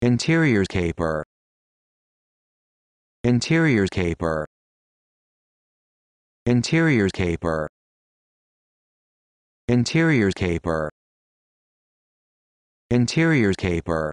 Interiors caper. Interiors caper. Interiors caper. Interiors caper. Interiors caper.